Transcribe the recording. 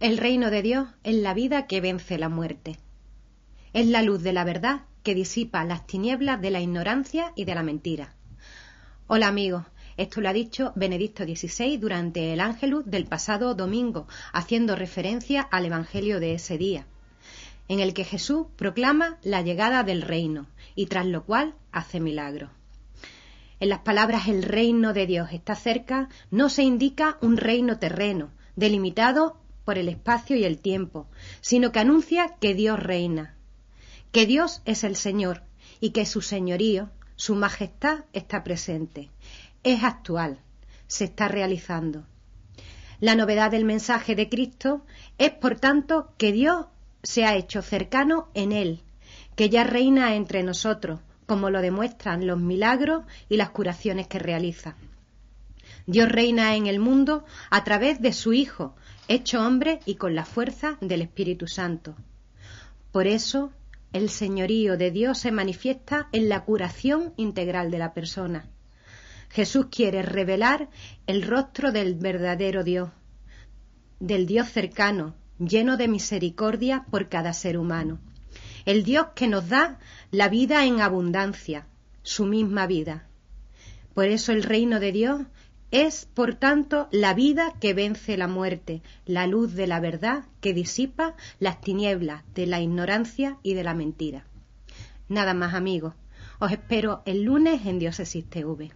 el reino de Dios es la vida que vence la muerte. Es la luz de la verdad que disipa las tinieblas de la ignorancia y de la mentira. Hola amigos, esto lo ha dicho Benedicto XVI durante el Ángelus del pasado domingo, haciendo referencia al Evangelio de ese día, en el que Jesús proclama la llegada del reino y tras lo cual hace milagro. En las palabras el reino de Dios está cerca no se indica un reino terreno, delimitado por el espacio y el tiempo, sino que anuncia que Dios reina, que Dios es el Señor y que su señorío, su majestad está presente, es actual, se está realizando. La novedad del mensaje de Cristo es, por tanto, que Dios se ha hecho cercano en Él, que ya reina entre nosotros, como lo demuestran los milagros y las curaciones que realiza. Dios reina en el mundo a través de su Hijo, hecho hombre y con la fuerza del Espíritu Santo. Por eso, el señorío de Dios se manifiesta en la curación integral de la persona. Jesús quiere revelar el rostro del verdadero Dios, del Dios cercano, lleno de misericordia por cada ser humano. El Dios que nos da la vida en abundancia, su misma vida. Por eso el reino de Dios es, por tanto, la vida que vence la muerte, la luz de la verdad que disipa las tinieblas de la ignorancia y de la mentira. Nada más, amigos. Os espero el lunes en Diócesis TV.